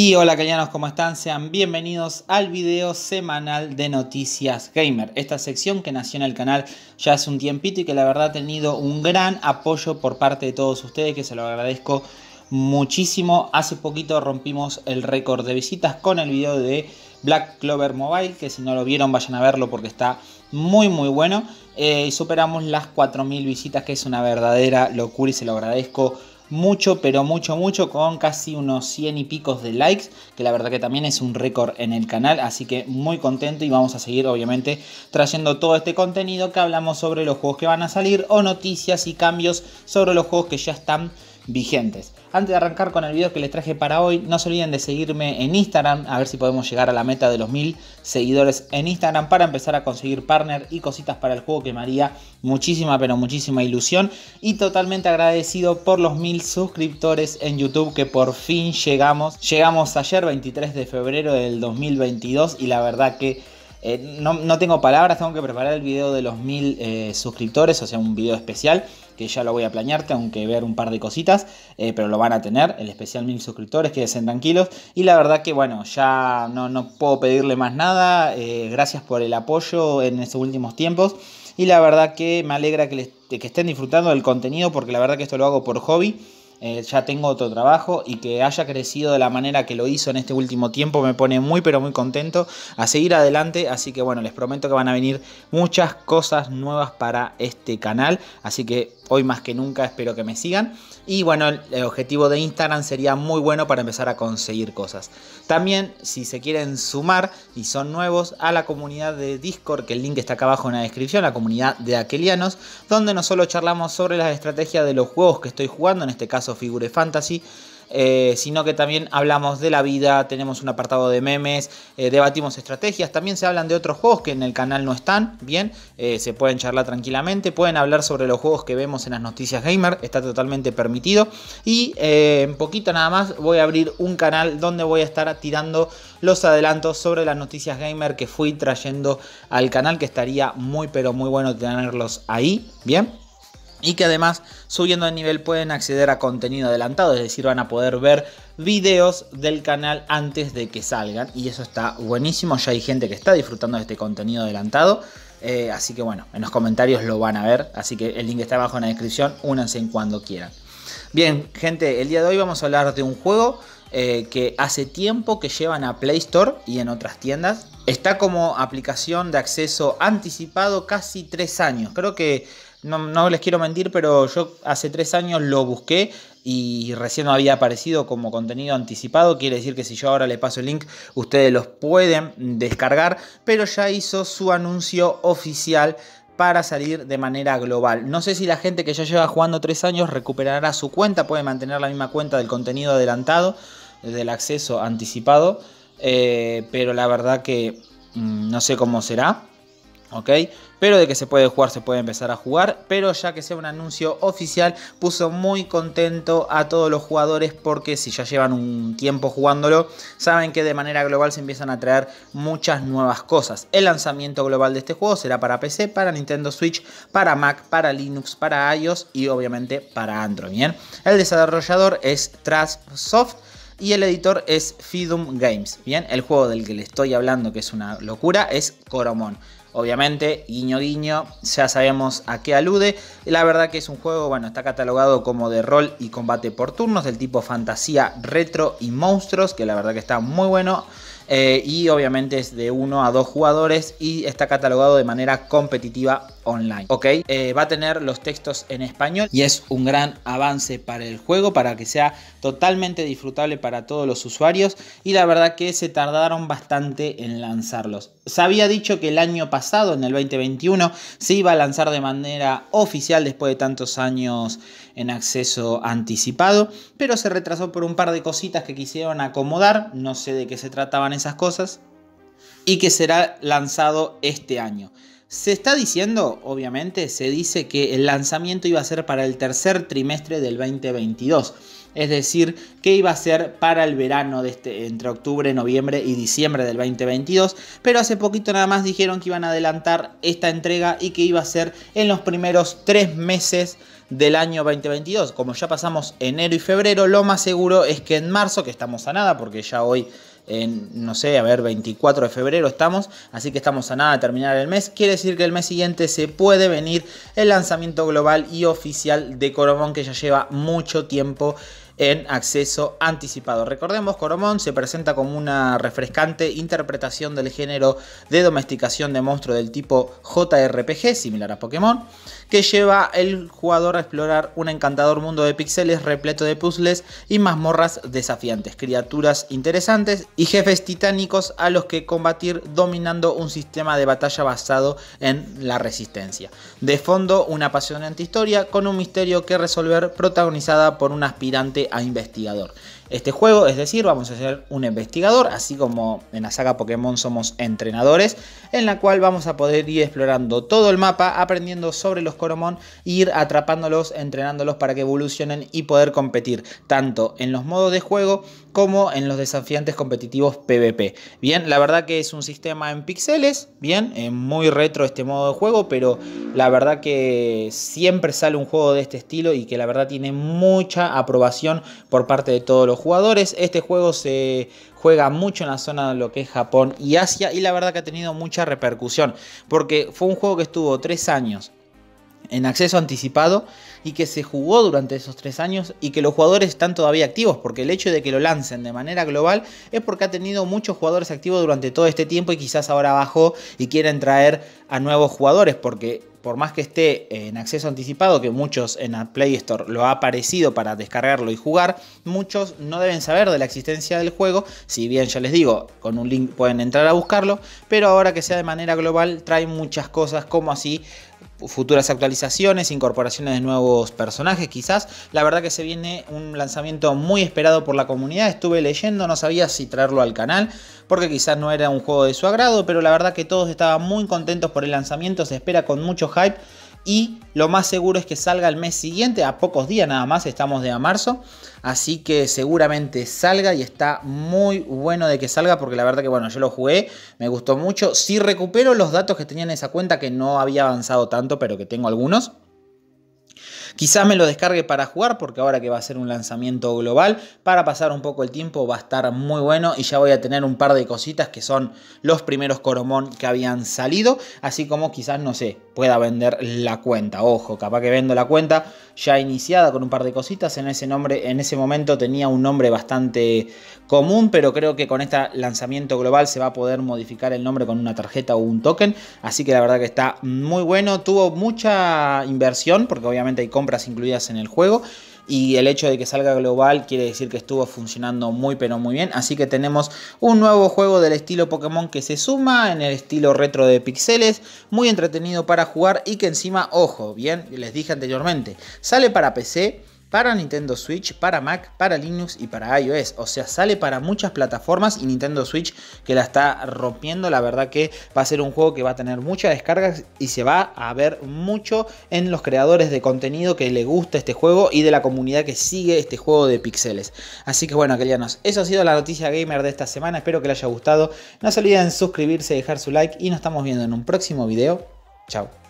Y hola cañanos, ¿cómo están? Sean bienvenidos al video semanal de Noticias Gamer. Esta sección que nació en el canal ya hace un tiempito y que la verdad ha tenido un gran apoyo por parte de todos ustedes, que se lo agradezco muchísimo. Hace poquito rompimos el récord de visitas con el video de Black Clover Mobile, que si no lo vieron vayan a verlo porque está muy muy bueno. Eh, superamos las 4.000 visitas, que es una verdadera locura y se lo agradezco mucho, pero mucho, mucho, con casi unos 100 y picos de likes, que la verdad que también es un récord en el canal, así que muy contento y vamos a seguir obviamente trayendo todo este contenido que hablamos sobre los juegos que van a salir o noticias y cambios sobre los juegos que ya están vigentes. Antes de arrancar con el video que les traje para hoy, no se olviden de seguirme en Instagram, a ver si podemos llegar a la meta de los mil seguidores en Instagram para empezar a conseguir partner y cositas para el juego que me haría muchísima, pero muchísima ilusión. Y totalmente agradecido por los mil suscriptores en YouTube que por fin llegamos. Llegamos ayer, 23 de febrero del 2022, y la verdad que eh, no, tengo palabras, tengo que preparar el video de los mil eh, suscriptores, o sea, un video especial, que ya lo voy a planear, tengo que ver un par de cositas, eh, pero lo van a tener, el especial mil suscriptores, quédense tranquilos. Y la verdad que, bueno, ya no, puedo pedirle más nada, gracias por el apoyo en estos últimos tiempos. Y la verdad que me alegra que, que estén disfrutando del contenido, porque la verdad que esto lo hago por hobby eh, ya tengo otro trabajo y que haya crecido de la manera que lo hizo en este último tiempo me pone muy pero muy contento a seguir adelante, así que bueno, les prometo que van a venir muchas cosas nuevas para este canal, así que hoy más que nunca espero que me sigan y bueno, el objetivo de Instagram sería muy bueno para empezar a conseguir cosas. También si se quieren sumar y son nuevos a la comunidad de Discord, que el link está acá abajo en la descripción, la comunidad de Aquelianos, donde no solo charlamos sobre las estrategias de los juegos que estoy jugando, en este caso Figure Fantasy. Eh, sino que también hablamos de la vida, tenemos un apartado de memes, eh, debatimos estrategias, también se hablan de otros juegos que en el canal no están, bien, eh, se pueden charlar tranquilamente, pueden hablar sobre los juegos que vemos en las noticias gamer, está totalmente permitido y en poquito nada más voy a abrir un canal donde voy a estar tirando los adelantos sobre las noticias gamer que fui trayendo al canal que estaría muy pero muy bueno tenerlos ahí, bien y que además subiendo de nivel pueden acceder a contenido adelantado, es decir, van a poder ver videos del canal antes de que salgan y eso está buenísimo, ya hay gente que está disfrutando de este contenido adelantado. Eh, así que bueno, en los comentarios lo van a ver, así que el link está abajo en la descripción, únanse en cuando quieran. Bien, gente, el día de hoy vamos a hablar de un juego eh, que hace tiempo que llevan a Play Store y en otras tiendas. Está como aplicación de acceso anticipado casi tres años. Creo que no, les quiero mentir, pero yo hace tres años lo busqué y recién no había aparecido como contenido anticipado. Quiere decir que si yo ahora le paso el link, ustedes los pueden descargar, pero ya hizo su anuncio oficial para salir de manera global. No sé si la gente que ya lleva jugando 3 años recuperará su cuenta, puede mantener la misma cuenta del contenido adelantado, del acceso anticipado, eh, pero la verdad que mm, no sé cómo será. ¿ok? Pero de que se puede jugar, se puede empezar a jugar, pero ya que sea un anuncio oficial, puso muy contento a todos los jugadores porque si ya llevan un tiempo jugándolo, saben que de manera global se empiezan a traer muchas nuevas cosas. El lanzamiento global de este juego será para PC, para Nintendo Switch, para Mac, para Linux, para iOS y obviamente para Android, El desarrollador es Trustsoft y el editor es Fidum Games. Bien, el juego del que le estoy hablando, que es una locura, es Coromon. Obviamente, guiño guiño, ya sabemos a qué alude. La verdad que es un juego, bueno, está catalogado como de rol y combate por turnos, del tipo fantasía, retro y monstruos, que la verdad que está muy bueno. Eh, y obviamente es de uno a dos jugadores y está catalogado de manera competitiva online. Ok, eh, va a tener los textos en español y es un gran avance para el juego para que sea totalmente disfrutable para todos los usuarios y la verdad que se tardaron bastante en lanzarlos. Se había dicho que el año pasado, en el 2021, se iba a lanzar de manera oficial después de tantos años en acceso anticipado, pero se retrasó por un par de cositas que quisieron acomodar, no sé de qué se trataban esas cosas, y que será lanzado este año. Se está diciendo, obviamente, se dice que el lanzamiento iba a ser para el tercer trimestre del 2022 es decir, que iba a ser para el verano de este, entre octubre, noviembre y diciembre del 2022, pero hace poquito nada más dijeron que iban a adelantar esta entrega y que iba a ser en los primeros tres meses del año 2022. Como ya pasamos enero y febrero, lo más seguro es que en marzo, que estamos a nada, porque ya hoy en, no sé, a ver, 24 de febrero estamos, así que estamos a nada de terminar el mes. Quiere decir que el mes siguiente se puede venir el lanzamiento global y oficial de Coromón que ya lleva mucho tiempo en acceso anticipado. Recordemos, Coromón se presenta como una refrescante interpretación del género de domesticación de monstruos del tipo JRPG, similar a Pokémon, que lleva al jugador a explorar un encantador mundo de píxeles repleto de puzzles y mazmorras desafiantes, criaturas interesantes y jefes titánicos a los que combatir dominando un sistema de batalla basado en la resistencia. De fondo, una apasionante historia con un misterio que resolver protagonizada por un aspirante a investigador este juego, es decir, vamos a ser un investigador, así como en la saga Pokémon somos entrenadores, en la cual vamos a poder ir explorando todo el mapa, aprendiendo sobre los Coromon, e ir atrapándolos, entrenándolos para que evolucionen y poder competir tanto en los modos de juego como en los desafiantes competitivos PvP. Bien, la verdad que es un sistema en pixeles, bien, muy retro este modo de juego, pero la verdad que siempre sale un juego de este estilo y que la verdad tiene mucha aprobación por parte de todos los jugadores. Este juego se juega mucho en la zona de lo que es Japón y Asia y la verdad que ha tenido mucha repercusión porque fue un juego que estuvo tres años en acceso anticipado y que se jugó durante esos tres años y que los jugadores están todavía activos, porque el hecho de que lo lancen de manera global es porque ha tenido muchos jugadores activos durante todo este tiempo y quizás ahora bajó y quieren traer a nuevos jugadores, porque por más que esté en acceso anticipado, que muchos en la Play Store lo ha aparecido para descargarlo y jugar, muchos no deben saber de la existencia del juego, si bien ya les digo, con un link pueden entrar a buscarlo, pero ahora que sea de manera global trae muchas cosas como así futuras actualizaciones, incorporaciones de nuevos personajes quizás. La verdad que se viene un lanzamiento muy esperado por la comunidad. Estuve leyendo, no sabía si traerlo al canal, porque quizás no era un juego de su agrado, pero la verdad que todos estaban muy contentos por el lanzamiento, se espera con mucho hype y lo más seguro es que salga el mes siguiente, a pocos días nada más, estamos de a marzo, así que seguramente salga y está muy bueno de que salga porque la verdad que bueno, yo lo jugué, me gustó mucho, si recupero los datos que tenía en esa cuenta que no había avanzado tanto, pero que tengo algunos. Quizás me lo descargue para jugar porque ahora que va a ser un lanzamiento global, para pasar un poco el tiempo va a estar muy bueno y ya voy a tener un par de cositas que son los primeros Coromón que habían salido, así como quizás, no sé, pueda vender la cuenta. Ojo, capaz que vendo la cuenta ya iniciada con un par de cositas, en ese nombre en ese momento tenía un nombre bastante común, pero creo que con este lanzamiento global se va a poder modificar el nombre con una tarjeta o un token, así que la verdad que está muy bueno, tuvo mucha inversión porque obviamente hay compras incluidas en el juego. Y el hecho de que salga global quiere decir que estuvo funcionando muy pero muy bien. Así que tenemos un nuevo juego del estilo Pokémon que se suma en el estilo retro de pixeles. Muy entretenido para jugar y que encima, ojo, bien, les dije anteriormente, sale para PC para Nintendo Switch, para Mac, para Linux y para iOS. O sea, sale para muchas plataformas y Nintendo Switch que la está rompiendo. La verdad que va a ser un juego que va a tener muchas descargas y se va a ver mucho en los creadores de contenido que le gusta este juego y de la comunidad que sigue este juego de pixeles. Así que bueno, aquelianos, eso ha sido la noticia gamer de esta semana. Espero que les haya gustado. No se olviden suscribirse, dejar su like y nos estamos viendo en un próximo video. Chao.